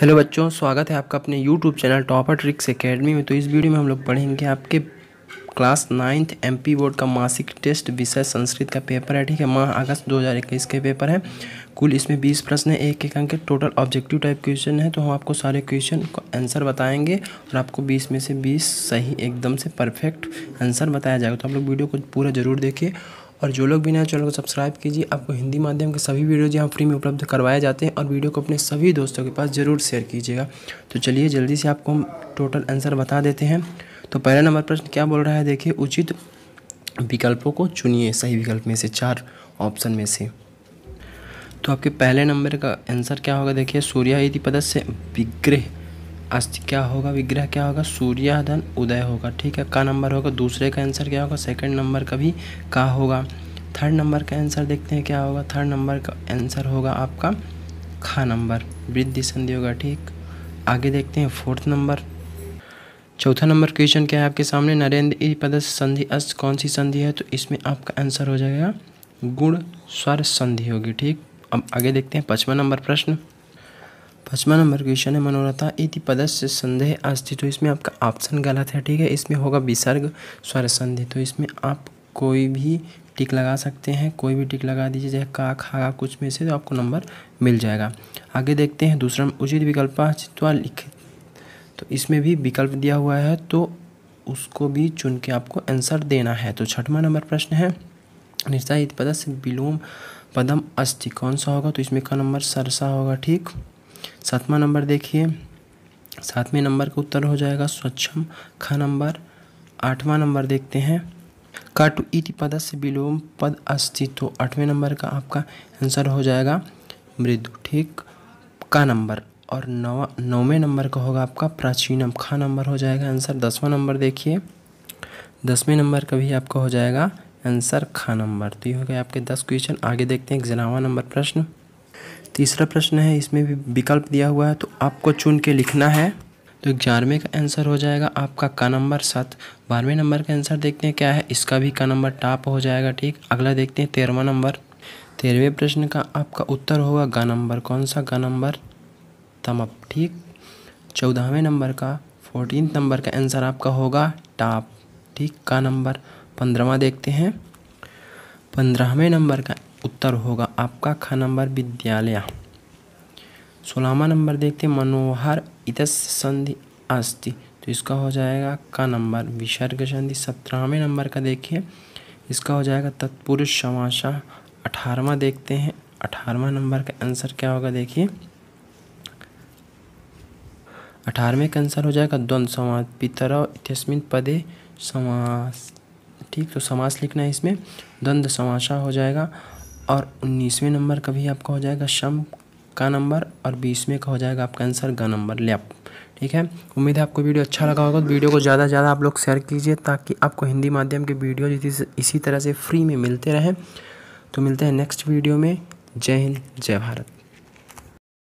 hello बच्चों स्वागत है आपका अपने YouTube channel topper tricks academy में तो इस वीडियो में हम लोग पढ़ेंगे आपके क्लास नाइन्थ एमपी बोर्ड का मासिक टेस्ट विषय संस्कृत का पेपर है ठीक है माह अगस्त 2021 के पेपर है कुल इसमें 20 प्रश्न है एक एक अंक के टोटल ऑब्जेक्टिव टाइप क्वेश्चन है तो हम आपको सारे क्वेश्चन को आंसर बताएंगे और आपको 20 में से 20 सही एकदम से परफेक्ट आंसर बताया जाएगा तो आप लोग वीडियो को पूरा ज़रूर देखिए और जो लोग भी नए चैनल को सब्सक्राइब कीजिए आपको हिंदी माध्यम के सभी वीडियो यहाँ फ्री में उपलब्ध करवाए जाते हैं और वीडियो को अपने सभी दोस्तों के पास ज़रूर शेयर कीजिएगा तो चलिए जल्दी से आपको हम टोटल आंसर बता देते हैं तो पहला नंबर प्रश्न क्या बोल रहा है देखिए उचित विकल्पों को चुनिए सही विकल्प में से चार ऑप्शन में से तो आपके पहले नंबर का आंसर क्या होगा देखिए सूर्या यदि पदस्य विग्रह अस्त क्या होगा विग्रह क्या होगा सूर्य धन उदय होगा ठीक है का नंबर होगा दूसरे का आंसर क्या होगा सेकंड नंबर का भी का होगा थर्ड नंबर का आंसर देखते हैं क्या होगा थर्ड नंबर का आंसर होगा आपका खा नंबर वृद्धि संधि होगा ठीक आगे देखते हैं फोर्थ नंबर चौथा नंबर क्वेश्चन क्या है आपके सामने नरेंद्र ई पद संधि अस्त कौन सी संधि है तो इसमें आपका आंसर हो जाएगा गुण स्वर संधि होगी ठीक अब आगे देखते हैं पचवा नंबर प्रश्न पचवा नंबर क्वेश्चन है मनोरथा इति पदस्य संदेह अस्थि तो इसमें आपका ऑप्शन गलत है ठीक है इसमें होगा विसर्ग स्वर संधि तो इसमें आप कोई भी टिक लगा सकते हैं कोई भी टिक लगा दीजिए चाहे का खा कुछ में से तो आपको नंबर मिल जाएगा आगे देखते हैं दूसरा उचित विकल्प चित्वा लिखित तो इसमें भी विकल्प दिया हुआ है तो उसको भी चुन के आपको आंसर देना है तो छठवा नंबर प्रश्न है निशा पदस्य विलोम पदम अस्थि कौन सा होगा तो इसमें का नंबर सरसा होगा ठीक सातवां नंबर देखिए सातवें नंबर का उत्तर हो जाएगा स्वच्छम ख नंबर आठवां नंबर देखते हैं काटु इति पद से विलोम पद अस्तित्व तो आठवें नंबर का आपका आंसर हो जाएगा मृदु ठीक का नंबर और नवा नौवें नंबर का होगा आपका प्राचीनम ख नंबर हो जाएगा आंसर दसवां नंबर देखिए दसवें नंबर का भी आपका हो जाएगा आंसर ख नंबर तो ये हो गया आपके दस क्वेश्चन आगे देखते हैं ग्यारहवा नंबर प्रश्न तीसरा प्रश्न है इसमें भी विकल्प दिया हुआ है तो आपको चुन के लिखना है तो ग्यारहवें का आंसर हो जाएगा आपका का नंबर सात बारहवें नंबर का आंसर देखते हैं क्या है इसका भी का नंबर टॉप हो जाएगा ठीक अगला देखते हैं तेरहवा नंबर तेरहवें प्रश्न का आपका उत्तर होगा गा नंबर कौन सा गा नंबर तमप ठीक चौदहवें नंबर का फोर्टीन नंबर का आंसर आपका होगा टाप ठीक का नंबर पंद्रहवा देखते हैं पंद्रहवें नंबर का उत्तर होगा आपका ख नंबर विद्यालय सोलहवा नंबर देखते मनोहर इतस संधि अस्थि तो इसका हो जाएगा का नंबर विसर्ग संधि सत्रहवें नंबर का देखिए इसका हो जाएगा तत्पुरुष समाशा अठारहवा देखते हैं अठारहवा नंबर का आंसर क्या होगा देखिए अठारहवें का आंसर हो जाएगा द्वंद समास पितर इतस्मिन पदे समास ठीक तो समास लिखना है इसमें द्वंद्व समासा हो जाएगा और उन्नीसवें नंबर का भी आपका हो जाएगा शम का नंबर और बीसवें का हो जाएगा आपका आंसर ग नंबर लेफ्ट ठीक है उम्मीद है आपको वीडियो अच्छा लगा होगा तो वीडियो को ज़्यादा से ज़्यादा आप लोग शेयर कीजिए ताकि आपको हिंदी माध्यम के वीडियो इसी तरह से फ्री में मिलते रहें तो मिलते हैं नेक्स्ट वीडियो में जय हिंद जय भारत